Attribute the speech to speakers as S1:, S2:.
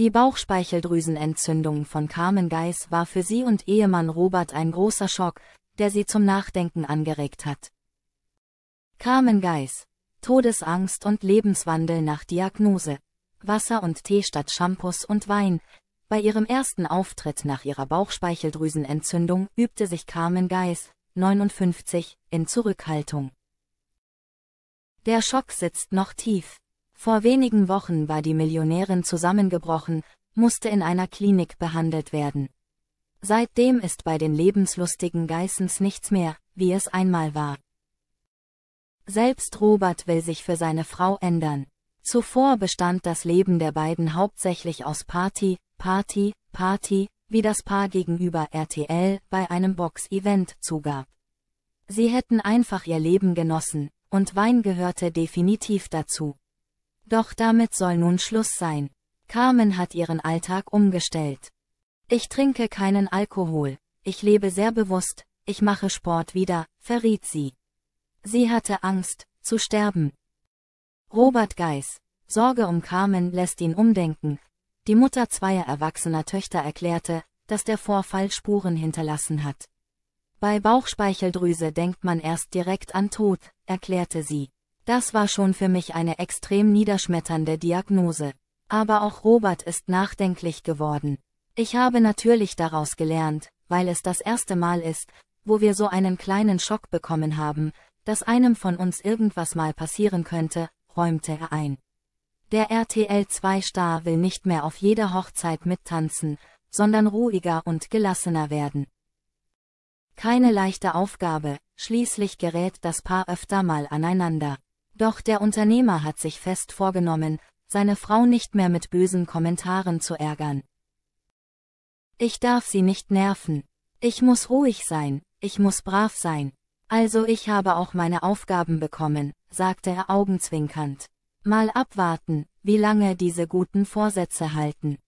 S1: Die Bauchspeicheldrüsenentzündung von Carmen Geiss war für sie und Ehemann Robert ein großer Schock, der sie zum Nachdenken angeregt hat. Carmen Geiss. Todesangst und Lebenswandel nach Diagnose. Wasser und Tee statt Shampoos und Wein. Bei ihrem ersten Auftritt nach ihrer Bauchspeicheldrüsenentzündung übte sich Carmen Geiss, 59, in Zurückhaltung. Der Schock sitzt noch tief. Vor wenigen Wochen war die Millionärin zusammengebrochen, musste in einer Klinik behandelt werden. Seitdem ist bei den lebenslustigen Geissens nichts mehr, wie es einmal war. Selbst Robert will sich für seine Frau ändern. Zuvor bestand das Leben der beiden hauptsächlich aus Party, Party, Party, wie das Paar gegenüber RTL bei einem Box-Event zugab. Sie hätten einfach ihr Leben genossen, und Wein gehörte definitiv dazu. Doch damit soll nun Schluss sein. Carmen hat ihren Alltag umgestellt. Ich trinke keinen Alkohol, ich lebe sehr bewusst, ich mache Sport wieder, verriet sie. Sie hatte Angst, zu sterben. Robert Geis, Sorge um Carmen lässt ihn umdenken. Die Mutter zweier erwachsener Töchter erklärte, dass der Vorfall Spuren hinterlassen hat. Bei Bauchspeicheldrüse denkt man erst direkt an Tod, erklärte sie. Das war schon für mich eine extrem niederschmetternde Diagnose. Aber auch Robert ist nachdenklich geworden. Ich habe natürlich daraus gelernt, weil es das erste Mal ist, wo wir so einen kleinen Schock bekommen haben, dass einem von uns irgendwas mal passieren könnte, räumte er ein. Der RTL2-Star will nicht mehr auf jeder Hochzeit mittanzen, sondern ruhiger und gelassener werden. Keine leichte Aufgabe, schließlich gerät das Paar öfter mal aneinander. Doch der Unternehmer hat sich fest vorgenommen, seine Frau nicht mehr mit bösen Kommentaren zu ärgern. Ich darf sie nicht nerven. Ich muss ruhig sein, ich muss brav sein. Also ich habe auch meine Aufgaben bekommen, sagte er augenzwinkernd. Mal abwarten, wie lange diese guten Vorsätze halten.